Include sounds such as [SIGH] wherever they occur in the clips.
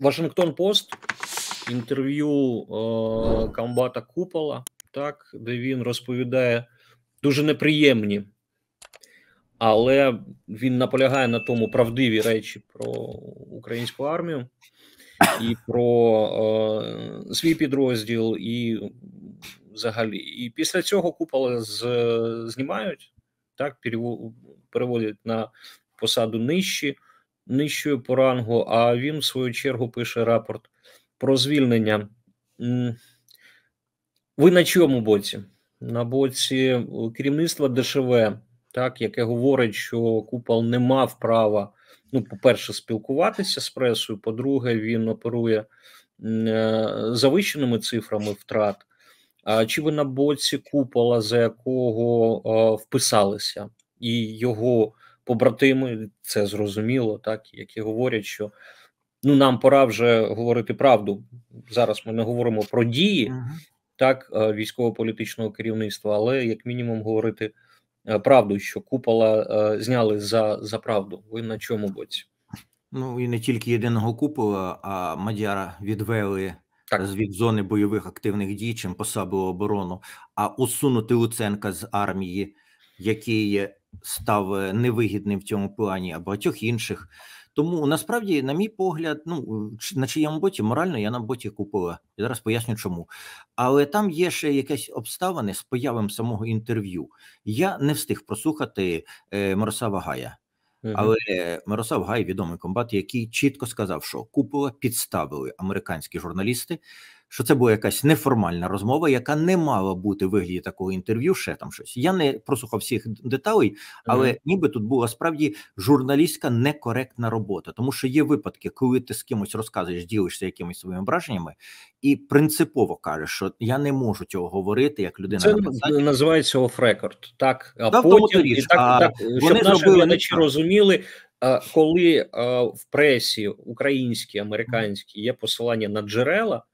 Вашингтон Пост інтерв'ю е, Камбата Купола, так, де він розповідає дуже неприємні, але він наполягає на тому правдиві речі про українську армію і про е, свій підрозділ, і взагалі. І після цього купола з, знімають, так переводять на посаду нижчі нижчою по рангу, а він, в свою чергу, пише рапорт про звільнення. Ви на чому боці? На боці е, керівництва ДШВ, так, яке говорить, що Купол не мав права, ну, по-перше, спілкуватися з пресою, по-друге, він оперує е, завищеними цифрами втрат. А чи ви на боці купола, за якого е, вписалися, і його побратими, це зрозуміло, так які говорять, що ну нам пора вже говорити правду. Зараз ми не говоримо про дії uh так е, військово-політичного керівництва, але як мінімум говорити е, правду, що купола е, зняли за, за правду. Ви на чому боці? Ну і не тільки єдиного купола, а мадяра відвели так. від зони бойових активних дій чим посабили оборону, а усунути Луценка з армії, який став е, невигідним в цьому плані, а багатьох інших. Тому насправді, на мій погляд, ну на чиєму боті морально я на боті купила. Я зараз поясню, чому. Але там є ще якесь обставини з появою самого інтерв'ю. Я не встиг прослухати е, Мирослава Гая. Але Мирослав Гай, відомий комбат, який чітко сказав, що купола підставили американські журналісти, що це була якась неформальна розмова, яка не мала бути вигляді такого інтерв'ю. Ще там щось. Я не прослухав всіх деталей, але mm-hmm. ніби тут була справді журналістська некоректна робота, тому що є випадки, коли ти з кимось розказуєш, ділишся якимись своїми враженнями, і принципово кажеш, що я не можу цього говорити як людина. Це на називається оф-рекорд. Так а да, потім і так, а, так щоб наші глядачі розуміли. Коли в пресі українській американській є посилання на джерела,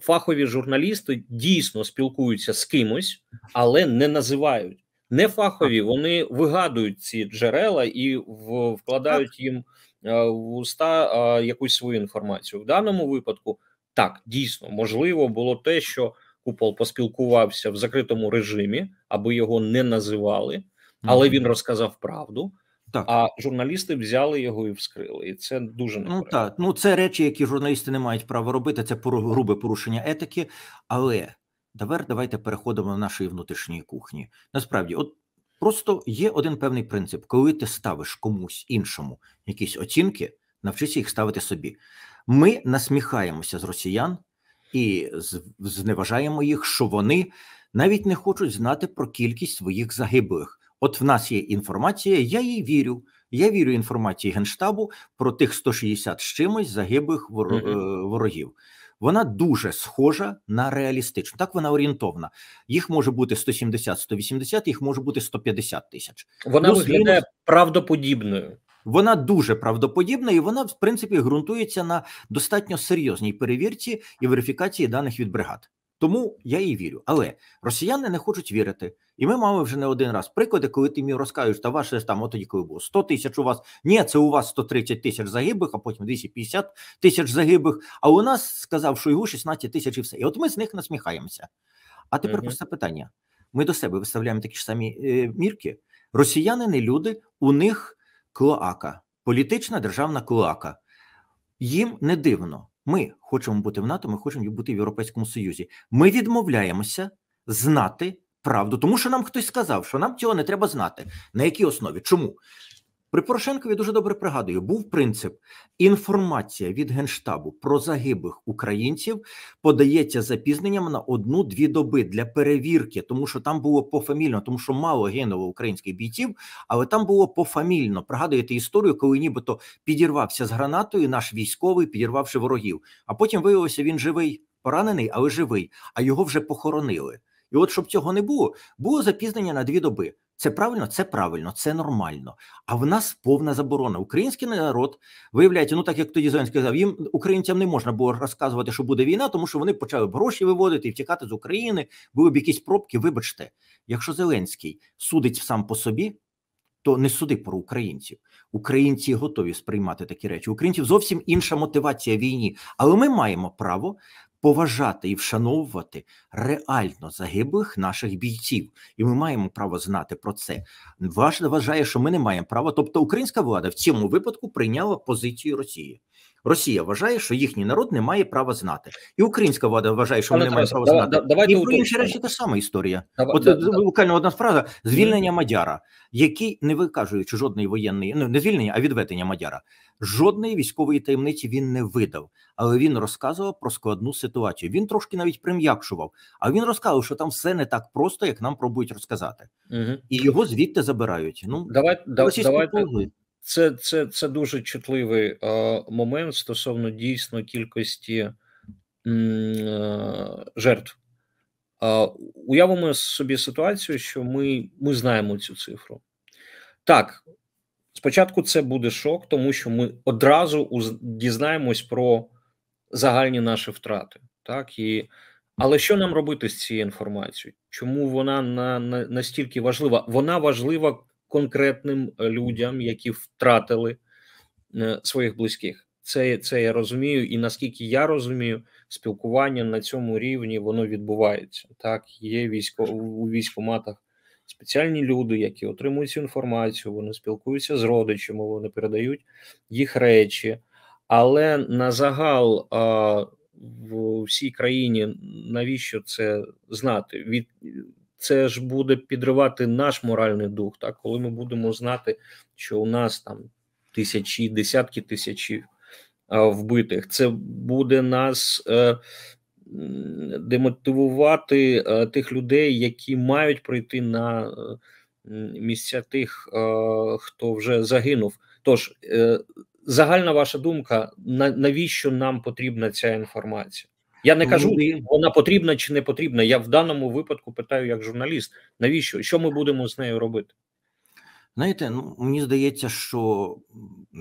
фахові журналісти дійсно спілкуються з кимось, але не називають. Не фахові вони вигадують ці джерела і вкладають їм е, в уста е, якусь свою інформацію. В даному випадку так дійсно можливо було те, що купол поспілкувався в закритому режимі, аби його не називали, але він розказав правду. Так. А журналісти взяли його і вскрили, і це дуже ну неправильно. Ну так. Ну це речі, які журналісти не мають права робити. Це грубе порушення етики. Але давер, давайте переходимо до нашої внутрішньої кухні. Насправді, от просто є один певний принцип: коли ти ставиш комусь іншому якісь оцінки, навчися їх ставити собі. Ми насміхаємося з росіян і зневажаємо їх, що вони навіть не хочуть знати про кількість своїх загиблих. От в нас є інформація, я їй вірю. Я вірю інформації Генштабу про тих 160 з чимось загиблих е, ворогів. Вона дуже схожа на реалістичну. Так вона орієнтовна. Їх може бути 170-180, їх може бути 150 тисяч. Вона Плюс виглядає мінус... правдоподібною. Вона дуже правдоподібна, і вона в принципі ґрунтується на достатньо серйозній перевірці і верифікації даних від бригад. Тому я їй вірю. Але росіяни не хочуть вірити. І ми маємо вже не один раз приклади, коли ти мені розкажеш, та ваше там от тоді, коли було 100 тисяч у вас. Ні, це у вас 130 тисяч загиблих, а потім 250 тисяч загиблих. А у нас сказав, що його 16 тисяч і все. І от ми з них насміхаємося. А тепер просто питання: ми до себе виставляємо такі ж самі е, мірки. Росіяни не люди, у них клоака, політична державна клоака. Їм не дивно, ми хочемо бути в НАТО, ми хочемо бути в Європейському Союзі. Ми відмовляємося знати правду, тому що нам хтось сказав, що нам цього не треба знати. На якій основі? Чому? При Порошенкові дуже добре пригадую, був принцип: інформація від генштабу про загиблих українців подається запізненням на одну-дві доби для перевірки, тому що там було пофамільно, тому що мало гинуло українських бійців, але там було пофамільно. Пригадуєте історію, коли нібито підірвався з гранатою наш військовий, підірвавши ворогів. А потім виявилося, він живий, поранений, але живий, а його вже похоронили. І от щоб цього не було, було запізнення на дві доби. Це правильно, це правильно, це нормально. А в нас повна заборона. Український народ виявляється, ну так як тоді Зеленський сказав, їм українцям не можна було розказувати, що буде війна, тому що вони почали гроші виводити і втікати з України. Були б якісь пробки. Вибачте, якщо Зеленський судить сам по собі, то не суди про українців. Українці готові сприймати такі речі. Українців зовсім інша мотивація війні, але ми маємо право поважати і вшановувати реально загиблих наших бійців, і ми маємо право знати про це. Ваш вважає, що ми не маємо права. Тобто, українська влада в цьому випадку прийняла позицію Росії. Росія вважає, що їхній народ не має права знати, і українська влада вважає, що вони не мають права да, знати. Да, і про інші речі та сама історія. Давай, От да, буквально одна фраза звільнення Мадяра, який не викажуючи жодної воєнної, ну не звільнення, а відведення Мадяра. Жодної військової таємниці він не видав, але він розказував про складну ситуацію. Він трошки навіть прим'якшував, а він розказував, що там все не так просто, як нам пробують розказати, угу. і його звідти забирають. Ну давай, давайте це це, це дуже чутливий е, момент стосовно дійсно кількості е, жертв. Е, уявимо собі ситуацію, що ми, ми знаємо цю цифру. Так, спочатку це буде шок, тому що ми одразу дізнаємось про загальні наші втрати. Так, і але що нам робити з цією інформацією? Чому вона на, на настільки важлива? Вона важлива конкретним е, людям, які втратили е, своїх близьких. Це це я розумію, і наскільки я розумію, спілкування на цьому рівні воно відбувається. Так, є військо у військоматах спеціальні люди, які отримують цю інформацію, вони спілкуються з родичами, вони передають їх речі, але на загал а, в всій країні навіщо це знати? Від це ж буде підривати наш моральний дух, так коли ми будемо знати, що у нас там тисячі, десятки тисяч вбитих, це буде нас е, демотивувати е, тих людей, які мають прийти на е, місця тих, е, хто вже загинув. Тож е, загальна ваша думка, на навіщо нам потрібна ця інформація? Я не кажу, вона потрібна чи не потрібна. Я в даному випадку питаю як журналіст, навіщо? Що ми будемо з нею робити? Знаєте, ну мені здається, що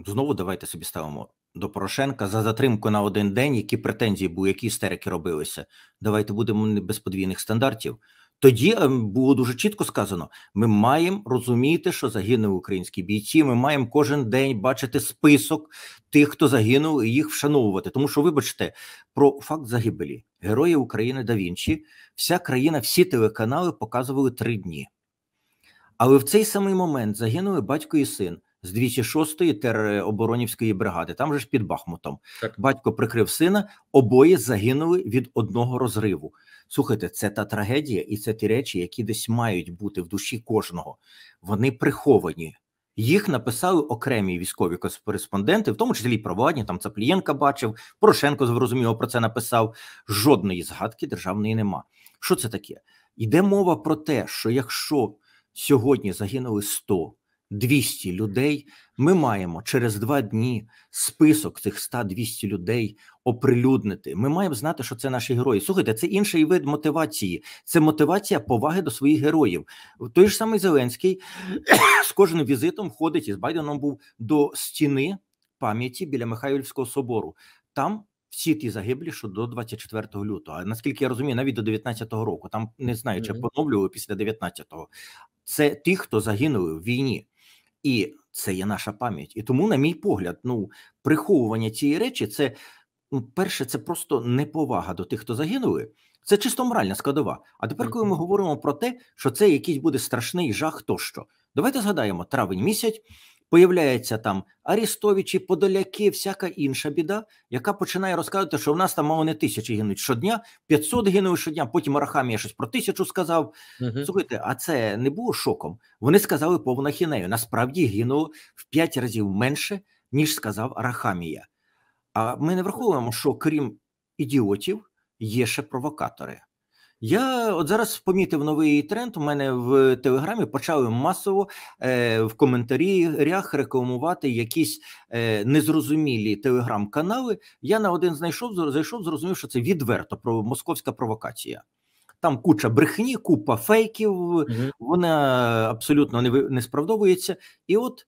знову давайте собі ставимо до Порошенка за затримку на один день, які претензії були, які істерики робилися. Давайте будемо не без подвійних стандартів. Тоді е, було дуже чітко сказано: ми маємо розуміти, що загинули українські бійці. Ми маємо кожен день бачити список тих, хто загинув, і їх вшановувати. Тому що, вибачте, про факт загибелі Герої України да Вінчі, вся країна, всі телеканали показували три дні. Але в цей самий момент загинули батько і син з 206-ї тероборонівської бригади. Там же ж під Бахмутом. Так. Батько прикрив сина, обоє загинули від одного розриву. Слухайте, це та трагедія, і це ті речі, які десь мають бути в душі кожного. Вони приховані. Їх написали окремі військові кореспонденти, в тому числі і провладні, там Цаплієнка бачив, Порошенко зрозуміло про це написав. Жодної згадки державної нема. Що це таке? Йде мова про те, що якщо сьогодні загинули 100, 200 людей. Ми маємо через два дні список цих 100-200 людей оприлюднити. Ми маємо знати, що це наші герої. Слухайте, це інший вид мотивації. Це мотивація поваги до своїх героїв. Той ж самий Зеленський з кожним візитом ходить із Байденом. Був до стіни пам'яті біля Михайлівського собору. Там всі ті загиблі, що до 24 лютого, а наскільки я розумію, навіть до 19-го року там не знаю, чи поновлювали після 19-го. Це ті, хто загинули в війні. І це є наша пам'ять. І тому, на мій погляд, ну приховування цієї речі, це ну, перше, це просто неповага до тих, хто загинули. Це чисто моральна складова. А тепер, коли ми говоримо про те, що це якийсь буде страшний жах, тощо. Давайте згадаємо травень місяць, Появляється там Арістовичі, Подоляки, всяка інша біда, яка починає розказувати, що в нас там мало не тисячі гинуть щодня, 500 гинули щодня. Потім Арахамія щось про тисячу сказав. uh Слухайте, а це не було шоком. Вони сказали повна хінею. Насправді гинуло в 5 разів менше, ніж сказав Арахамія. А ми не враховуємо, що крім ідіотів є ще провокатори. Я от зараз помітив новий тренд. У мене в телеграмі почали масово е, в коментарях рекламувати якісь е, незрозумілі телеграм-канали. Я на один знайшов, зайшов, зрозумів, що це відверто про московська провокація. Там куча брехні, купа фейків, угу. вона абсолютно не не справдовується. І от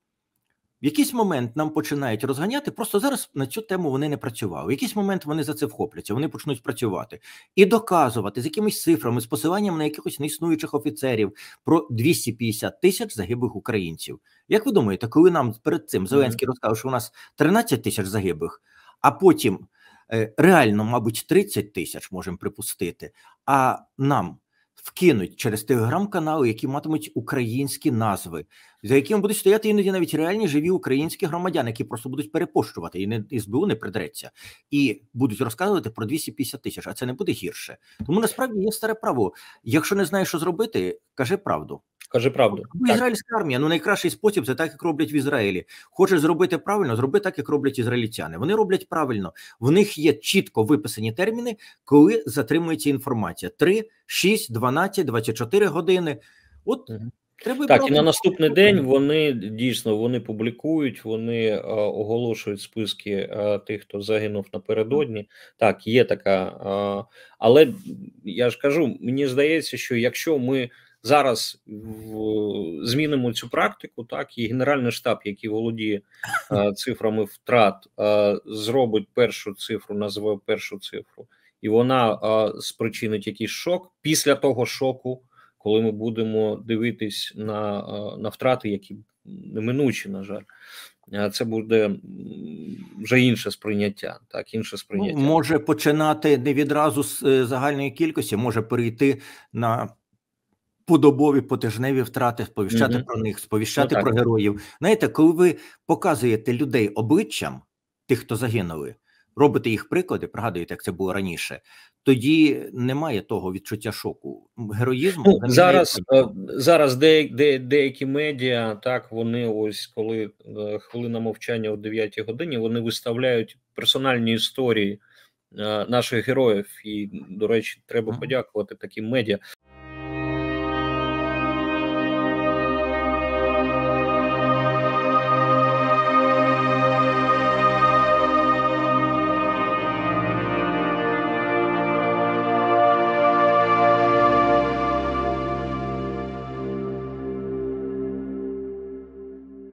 в якийсь момент нам починають розганяти. Просто зараз на цю тему вони не працювали. В якийсь момент вони за це вхопляться, вони почнуть працювати і доказувати з якимись цифрами, з посиланням на якихось неіснуючих офіцерів про 250 тисяч загиблих українців. Як ви думаєте, коли нам перед цим Зеленський розказав, що у нас 13 тисяч загиблих, а потім е, реально, мабуть, 30 тисяч можемо припустити, а нам вкинуть через телеграм-канали, які матимуть українські назви, за якими будуть стояти іноді навіть реальні живі українські громадяни, які просто будуть перепощувати і не СБУ не придреться, і будуть розказувати про 250 тисяч, а це не буде гірше. Тому насправді є старе право. Якщо не знаєш, що зробити, кажи правду. Каже правду. Так. Ізраїльська армія ну найкращий спосіб це так, як роблять в Ізраїлі. Хочеш зробити правильно, зроби так, як роблять ізраїльтяни. Вони роблять правильно. В них є чітко виписані терміни, коли затримується інформація: 3, 6, 12, 24 години. От Треба так, і на наступний день вони дійсно вони публікують, вони а, е, оголошують списки а, е, тих, хто загинув напередодні. Так, є така, а, е, але я ж кажу, мені здається, що якщо ми зараз в змінимо цю практику, так і Генеральний штаб, який володіє [LAUGHS] е, цифрами втрат, е, зробить першу цифру, назве першу цифру, і вона е, спричинить якийсь шок після того шоку, коли ми будемо дивитись на, на втрати, які неминучі, на жаль. Це буде вже інше сприйняття, так інше сприйняття може починати не відразу з загальної кількості, може перейти на подобові потижневі втрати, сповіщати mm-hmm. про них, ну сповіщати ну, про героїв. Знаєте, коли ви показуєте людей обличчям тих, хто загинули, робите їх приклади, пригадуєте, як це було раніше. Тоді немає того відчуття шоку. героїзму. ну, зараз е, зараз де, де, деякі медіа так вони ось коли е, хвилина мовчання о 9 годині вони виставляють персональні історії е, наших героїв. І, до речі, треба подякувати таким медіа.